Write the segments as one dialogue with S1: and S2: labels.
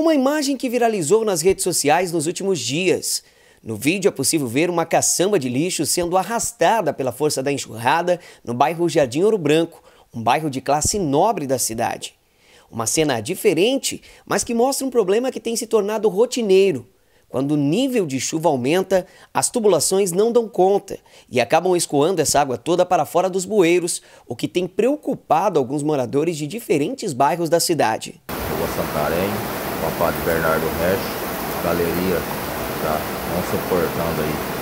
S1: uma imagem que viralizou nas redes sociais nos últimos dias. No vídeo é possível ver uma caçamba de lixo sendo arrastada pela força da enxurrada no bairro Jardim Ouro Branco, um bairro de classe nobre da cidade. Uma cena diferente, mas que mostra um problema que tem se tornado rotineiro. Quando o nível de chuva aumenta, as tubulações não dão conta e acabam escoando essa água toda para fora dos bueiros, o que tem preocupado alguns moradores de diferentes bairros da cidade.
S2: Rua Santarém, o padre Bernardo Resch, galeria tá não suportando então, aí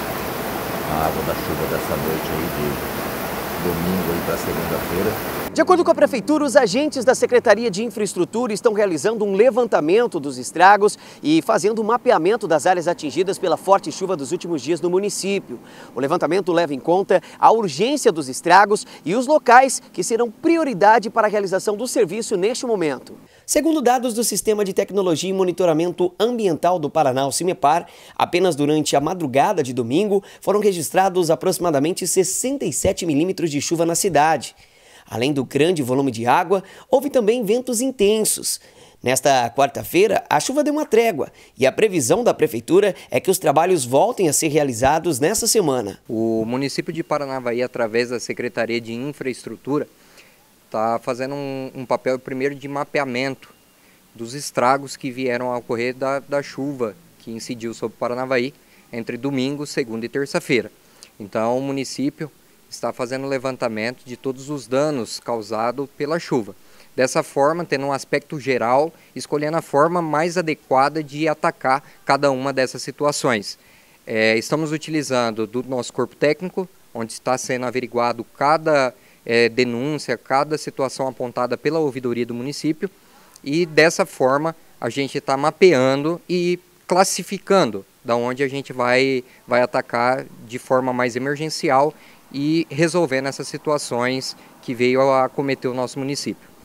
S2: a água da chuva dessa noite aí de domingo aí para segunda-feira.
S1: De acordo com a Prefeitura, os agentes da Secretaria de Infraestrutura estão realizando um levantamento dos estragos e fazendo um mapeamento das áreas atingidas pela forte chuva dos últimos dias no município. O levantamento leva em conta a urgência dos estragos e os locais que serão prioridade para a realização do serviço neste momento. Segundo dados do Sistema de Tecnologia e Monitoramento Ambiental do Paraná, o CIMEPAR, apenas durante a madrugada de domingo foram registrados aproximadamente 67 milímetros de chuva na cidade. Além do grande volume de água, houve também ventos intensos. Nesta quarta-feira, a chuva deu uma trégua e a previsão da Prefeitura é que os trabalhos voltem a ser realizados
S2: nessa semana. O município de Paranavaí, através da Secretaria de Infraestrutura, está fazendo um, um, papel primeiro de mapeamento dos estragos que vieram a ocorrer da, da chuva que incidiu sobre Paranavaí entre domingo, segunda e terça-feira. Então, o município está fazendo levantamento de todos os danos causados pela chuva. Dessa forma, tendo um aspecto geral, escolhendo a forma mais adequada de atacar cada uma dessas situações. É, estamos utilizando do nosso corpo técnico, onde está sendo averiguado cada é, denúncia, cada situação apontada pela ouvidoria do município e dessa forma a gente está mapeando e classificando da onde a gente vai, vai atacar de forma mais emergencial e resolvendo essas situações que veio a acometer o nosso município.